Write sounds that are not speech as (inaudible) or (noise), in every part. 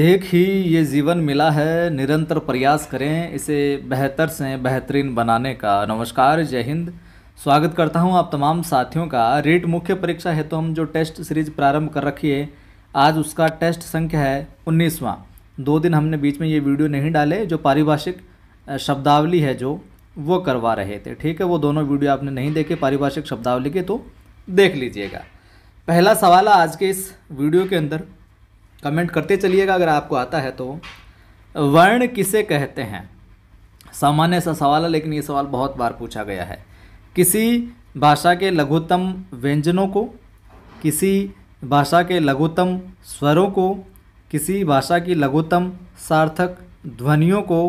एक ही ये जीवन मिला है निरंतर प्रयास करें इसे बेहतर से बेहतरीन बनाने का नमस्कार जय हिंद स्वागत करता हूं आप तमाम साथियों का रेट मुख्य परीक्षा हेतु तो हम जो टेस्ट सीरीज प्रारंभ कर रखी है आज उसका टेस्ट संख्या है उन्नीसवां दो दिन हमने बीच में ये वीडियो नहीं डाले जो पारिभाषिक शब्दावली है जो वो करवा रहे थे ठीक है वो दोनों वीडियो आपने नहीं देखे पारिभाषिक शब्दावली के तो देख लीजिएगा पहला सवाल आज के इस वीडियो के अंदर कमेंट करते चलिएगा अगर आपको आता है तो वर्ण किसे कहते हैं सामान्य सा सवाल है लेकिन ये सवाल बहुत बार पूछा गया है किसी भाषा के लघुतम व्यंजनों को किसी भाषा के लघुतम स्वरों को किसी भाषा की लघुतम सार्थक ध्वनियों को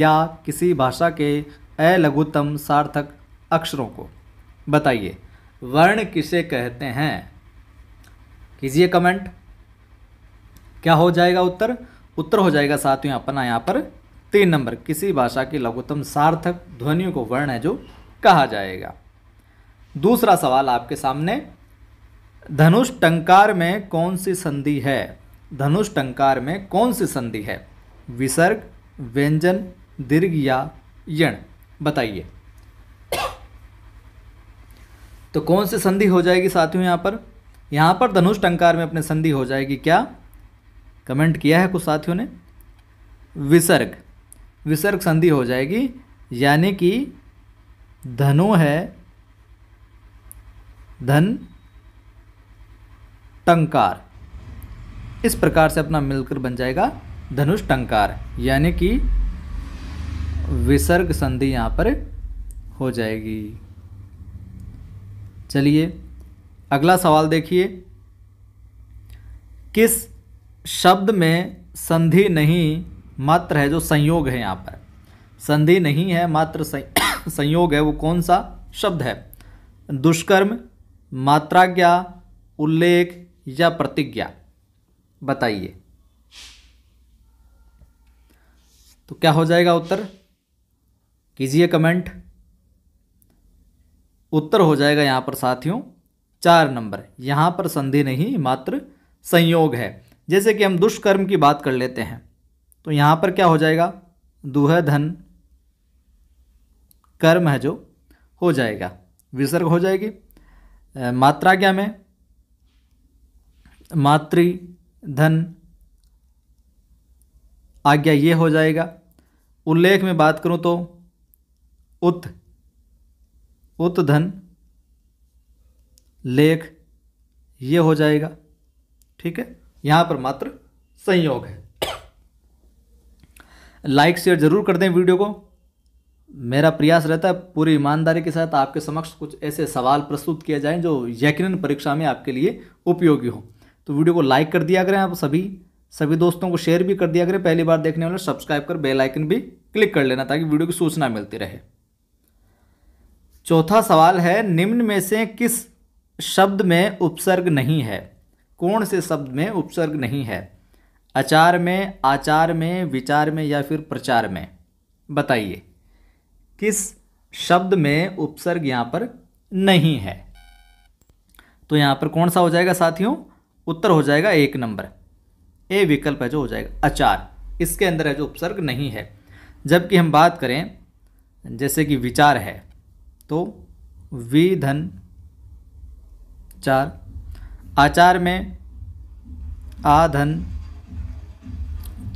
या किसी भाषा के अलघुतम सार्थक अक्षरों को बताइए वर्ण किसे कहते हैं कीजिए कमेंट क्या हो जाएगा उत्तर उत्तर हो जाएगा साथियों अपना यहाँ पर तीन नंबर किसी भाषा की लघुतम सार्थक ध्वनियों को वर्ण है जो कहा जाएगा दूसरा सवाल आपके सामने धनुष टंकार में कौन सी संधि है धनुष टंकार में कौन सी संधि है विसर्ग व्यंजन दीर्घ या यण बताइए तो कौन सी संधि हो जाएगी साथियों यहाँ पर यहाँ पर धनुष टंकार में अपने संधि हो जाएगी क्या कमेंट किया है कुछ साथियों ने विसर्ग विसर्ग संधि हो जाएगी यानी कि धनो है धन टंकार इस प्रकार से अपना मिलकर बन जाएगा धनुष टंकार यानी कि विसर्ग संधि यहाँ पर हो जाएगी चलिए अगला सवाल देखिए किस शब्द में संधि नहीं मात्र है जो संयोग है यहाँ पर संधि नहीं है मात्र (coughs) संयोग है वो कौन सा शब्द है दुष्कर्म मात्राज्ञा उल्लेख या प्रतिज्ञा बताइए तो क्या हो जाएगा उत्तर कीजिए कमेंट उत्तर हो जाएगा यहाँ पर साथियों चार नंबर यहाँ पर संधि नहीं मात्र संयोग है जैसे कि हम दुष्कर्म की बात कर लेते हैं तो यहाँ पर क्या हो जाएगा दुह धन कर्म है जो हो जाएगा विसर्ग हो जाएगी मात्रा क्या में मातृ धन आज्ञा ये हो जाएगा उल्लेख में बात करूँ तो उत उत धन लेख ये हो जाएगा ठीक है यहां पर मात्र संयोग है लाइक शेयर जरूर कर दें वीडियो को मेरा प्रयास रहता है पूरी ईमानदारी के साथ आपके समक्ष कुछ ऐसे सवाल प्रस्तुत किए जाएं जो यकीनन परीक्षा में आपके लिए उपयोगी हो तो वीडियो को लाइक कर दिया करें आप सभी सभी दोस्तों को शेयर भी कर दिया करें पहली बार देखने वाले सब्सक्राइब कर बेल आइकन भी क्लिक कर लेना ताकि वीडियो की सूचना मिलती रहे चौथा सवाल है निम्न में से किस शब्द में उपसर्ग नहीं है कौन से शब्द में उपसर्ग नहीं है आचार में आचार में विचार में या फिर प्रचार में बताइए किस शब्द में उपसर्ग यहाँ पर नहीं है तो यहाँ पर कौन सा हो जाएगा साथियों उत्तर हो जाएगा एक नंबर ए विकल्प है जो हो जाएगा अचार इसके अंदर है जो उपसर्ग नहीं है जबकि हम बात करें जैसे कि विचार है तो विधन चार आचार में आधन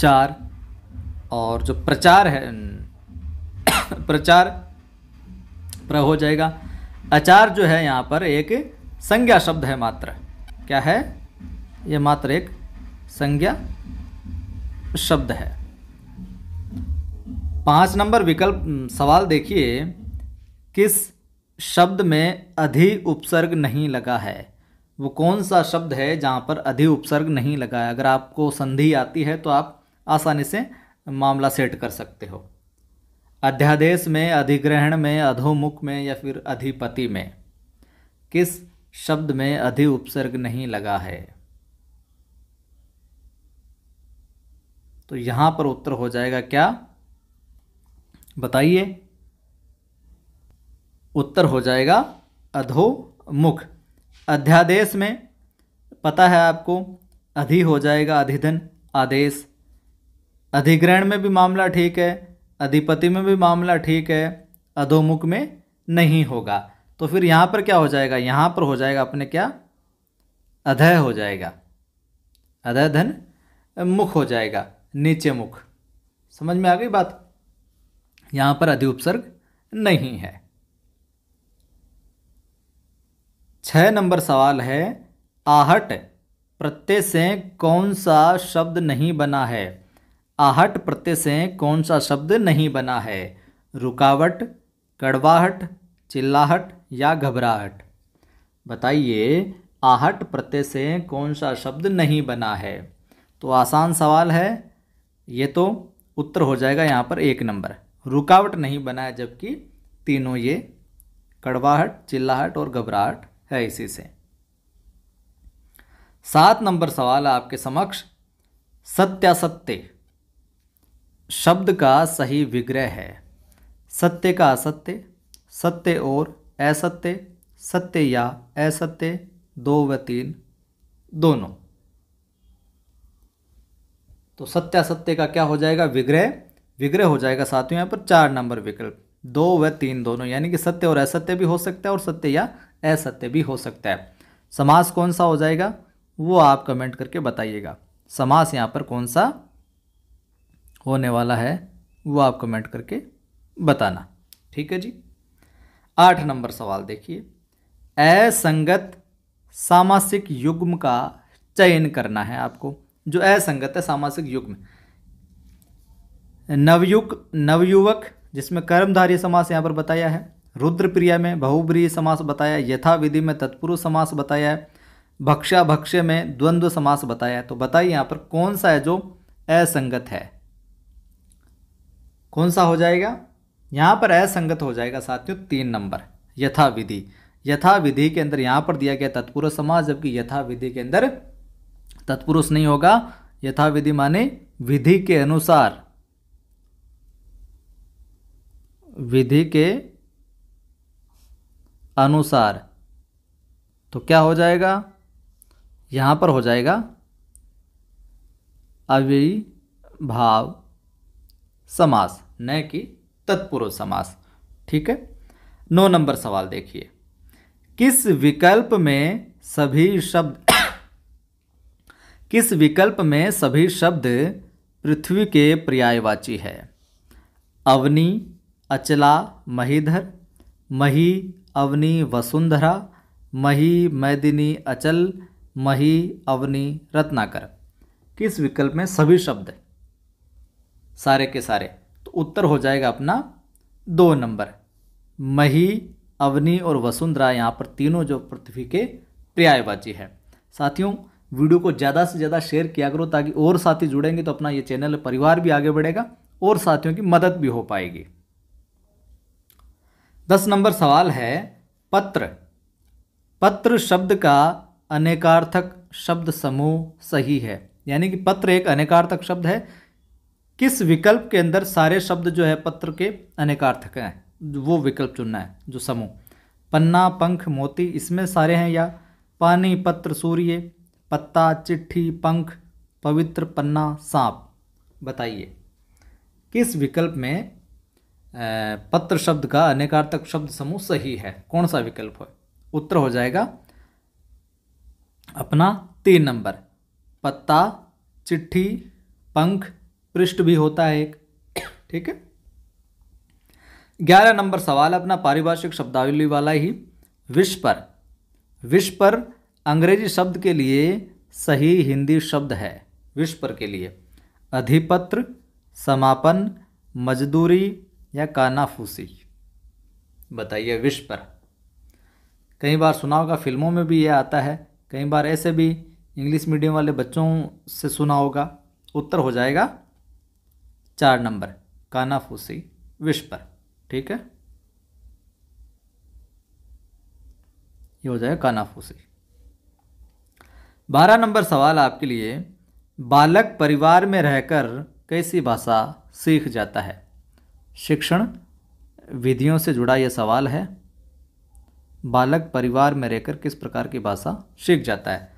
चार और जो प्रचार है (coughs) प्रचार प्र हो जाएगा आचार जो है यहाँ पर एक संज्ञा शब्द है मात्र क्या है ये मात्र एक संज्ञा शब्द है पाँच नंबर विकल्प सवाल देखिए किस शब्द में अधि उपसर्ग नहीं लगा है वो कौन सा शब्द है जहाँ पर अधि उपसर्ग नहीं लगा है अगर आपको संधि आती है तो आप आसानी से मामला सेट कर सकते हो अध्यादेश में अधिग्रहण में अधोमुख में या फिर अधिपति में किस शब्द में अधि उपसर्ग नहीं लगा है तो यहाँ पर उत्तर हो जाएगा क्या बताइए उत्तर हो जाएगा अधोमुख अध्यादेश में पता है आपको अधि हो जाएगा अधिधन आदेश अधिग्रहण में भी मामला ठीक है अधिपति में भी मामला ठीक है अधोमुख में नहीं होगा तो फिर यहाँ पर क्या हो जाएगा यहाँ पर हो जाएगा अपने क्या अधय हो जाएगा अधय धन मुख हो जाएगा नीचे मुख समझ में आ गई बात यहाँ पर अधि उपसर्ग नहीं है छः नंबर सवाल है आहट प्रत्यय से कौन सा शब्द नहीं बना है आहट प्रत्यय से कौन सा शब्द नहीं बना है रुकावट कड़वाहट चिल्लाहट या घबराहट बताइए आहट प्रत्यय से कौन सा शब्द नहीं बना है तो आसान सवाल है ये तो उत्तर हो जाएगा यहाँ पर एक नंबर रुकावट नहीं बना है जबकि तीनों ये कड़वाहट चिल्लाहट और घबराहट है इसी से सात नंबर सवाल आपके समक्ष सत्यासत्य शब्द का सही विग्रह है सत्य का असत्य सत्य और असत्य सत्य या असत्य दो व तीन दोनों तो सत्यासत्य का क्या हो जाएगा विग्रह विग्रह हो जाएगा साथियों यहाँ पर चार नंबर विकल्प दो व तीन दोनों यानी कि सत्य और असत्य भी हो सकता है और सत्य या असत्य भी हो सकता है समास कौन सा हो जाएगा वो आप कमेंट करके बताइएगा समास यहाँ पर कौन सा होने वाला है वो आप कमेंट करके बताना ठीक है जी आठ नंबर सवाल देखिए असंगत सामासिक युग्म का चयन करना है आपको जो असंगत है सामासिक युग्म नवयुग नवयुवक जिसमें कर्मधारी समास यहाँ पर बताया है रुद्रप्रिया में बहुब्रीय समास बताया यथा विधि में तत्पुरुष समास बताया है भक्षा भक्ष्य में द्वंद्व समास बताया है तो बताइए यहाँ पर कौन सा है जो असंगत है कौन सा हो जाएगा यहाँ पर असंगत हो जाएगा साथियों तीन नंबर यथा विधि यथा विधि के अंदर यहाँ पर दिया गया तत्पुरुष समास जबकि यथा विधि के अंदर तत्पुरुष नहीं होगा यथाविधि माने विधि के अनुसार विधि के अनुसार तो क्या हो जाएगा यहाँ पर हो जाएगा अविभाव समास न कि तत्पुरुष समास ठीक है नौ नंबर सवाल देखिए किस विकल्प में सभी शब्द (coughs) किस विकल्प में सभी शब्द पृथ्वी के पर्यायवाची है अवनी अचला महीधर मही अवनी वसुंधरा मही मैदिनी अचल मही अवनी रत्नाकर किस विकल्प में सभी शब्द है सारे के सारे तो उत्तर हो जाएगा अपना दो नंबर मही अवनी और वसुंधरा यहाँ पर तीनों जो पृथ्वी के पर्यायवाची है साथियों वीडियो को ज़्यादा से ज़्यादा शेयर किया करो ताकि और साथी जुड़ेंगे तो अपना ये चैनल परिवार भी आगे बढ़ेगा और साथियों की मदद भी हो पाएगी दस नंबर सवाल है पत्र पत्र शब्द का अनेकार्थक शब्द समूह सही है यानी कि पत्र एक अनेकार्थक शब्द है किस विकल्प के अंदर सारे शब्द जो है पत्र के अनेकार्थक हैं वो विकल्प चुनना है जो समूह पन्ना पंख मोती इसमें सारे हैं या पानी पत्र सूर्य पत्ता चिट्ठी पंख पवित्र पन्ना सांप बताइए किस विकल्प में पत्र शब्द का अनेकार्थक शब्द समूह सही है कौन सा विकल्प है उत्तर हो जाएगा अपना तीन नंबर पत्ता चिट्ठी पंख पृष्ठ भी होता है एक ठीक है ग्यारह नंबर सवाल अपना पारिभाषिक शब्दावली वाला ही विश्व पर विश्व पर अंग्रेजी शब्द के लिए सही हिंदी शब्द है विश्व पर के लिए अधिपत्र समापन मजदूरी या कानाफूसी बताइए विश पर कई बार सुना होगा फिल्मों में भी ये आता है कई बार ऐसे भी इंग्लिश मीडियम वाले बच्चों से सुना होगा उत्तर हो जाएगा चार नंबर कानाफूसी विश पर ठीक है ये हो जाएगा कानाफूसी बारह नंबर सवाल आपके लिए बालक परिवार में रहकर कैसी भाषा सीख जाता है शिक्षण विधियों से जुड़ा यह सवाल है बालक परिवार में रहकर किस प्रकार की भाषा सीख जाता है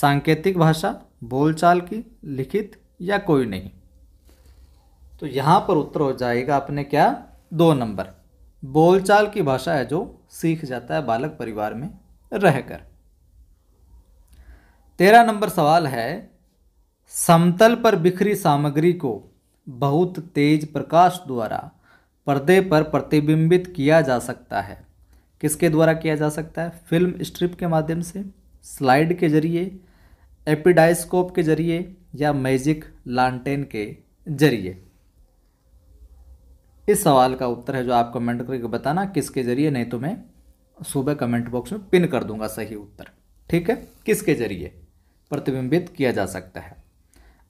सांकेतिक भाषा बोलचाल की लिखित या कोई नहीं तो यहाँ पर उत्तर हो जाएगा आपने क्या दो नंबर बोलचाल की भाषा है जो सीख जाता है बालक परिवार में रहकर तेरह नंबर सवाल है समतल पर बिखरी सामग्री को बहुत तेज प्रकाश द्वारा पर्दे पर प्रतिबिंबित किया जा सकता है किसके द्वारा किया जा सकता है फिल्म स्ट्रिप के माध्यम से स्लाइड के जरिए एपिडाइस्कोप के जरिए या मैजिक लांटेन के जरिए इस सवाल का उत्तर है जो आप कमेंट करके बताना किसके जरिए नहीं तो मैं सुबह कमेंट बॉक्स में पिन कर दूंगा सही उत्तर ठीक है किसके जरिए प्रतिबिंबित किया जा सकता है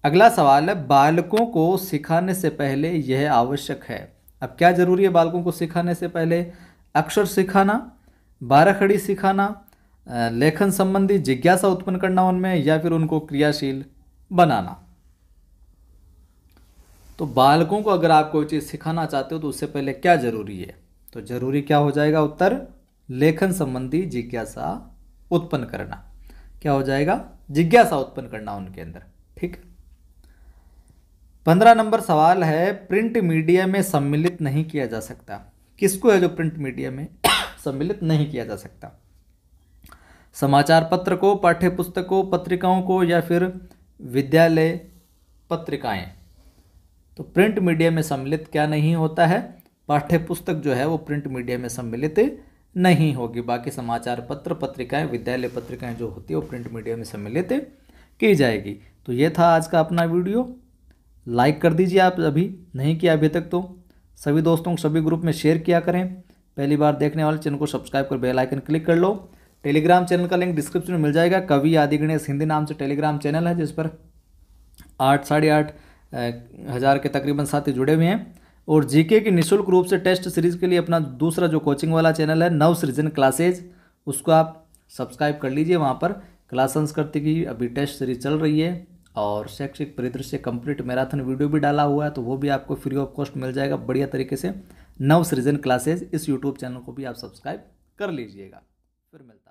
अगला सवाल है बालकों को सिखाने से पहले यह आवश्यक है अब क्या ज़रूरी है बालकों को सिखाने से पहले अक्षर सिखाना बारह खड़ी सिखाना लेखन संबंधी जिज्ञासा उत्पन्न करना उनमें या फिर उनको क्रियाशील बनाना तो बालकों को अगर आप कोई चीज़ सिखाना चाहते हो तो उससे पहले क्या ज़रूरी है तो ज़रूरी क्या हो जाएगा उत्तर लेखन संबंधी जिज्ञासा उत्पन्न करना क्या हो जाएगा जिज्ञासा उत्पन्न करना उनके अंदर ठीक है पंद्रह नंबर सवाल है प्रिंट मीडिया में सम्मिलित नहीं किया जा सकता किसको है जो प्रिंट मीडिया में (coughs) सम्मिलित नहीं किया जा सकता समाचार पत्र को पाठ्य पुस्तकों पत्रिकाओं को या फिर विद्यालय पत्रिकाएं तो प्रिंट मीडिया में सम्मिलित क्या नहीं होता है पाठ्य पुस्तक जो है वो प्रिंट मीडिया में सम्मिलित नहीं होगी बाकी समाचार पत्र पत्रिकाएं विद्यालय पत्रिकाएं जो होती है वो प्रिंट मीडिया में सम्मिलित की जाएगी तो ये था आज का अपना वीडियो लाइक कर दीजिए आप अभी नहीं किया अभी तक तो सभी दोस्तों सभी ग्रुप में शेयर किया करें पहली बार देखने वाले चैनल को सब्सक्राइब कर बेल आइकन क्लिक कर लो टेलीग्राम चैनल का लिंक डिस्क्रिप्शन में मिल जाएगा कवि आदि गणेश हिंदी नाम से टेलीग्राम चैनल है जिस पर आठ साढ़े आठ हज़ार के तकरीबन साथी जुड़े हुए हैं और जीके की निशुल्क रूप से टेस्ट सीरीज़ के लिए अपना दूसरा जो कोचिंग वाला चैनल है नव सृजन क्लासेज उसको आप सब्सक्राइब कर लीजिए वहाँ पर क्लास संस्कृति की अभी टेस्ट सीरीज चल रही है और शैक्षिक परिदृश्य कंप्लीट मैराथन वीडियो भी डाला हुआ है तो वो भी आपको फ्री ऑफ कॉस्ट मिल जाएगा बढ़िया तरीके से नव सृजन क्लासेज इस यूट्यूब चैनल को भी आप सब्सक्राइब कर लीजिएगा फिर मिलते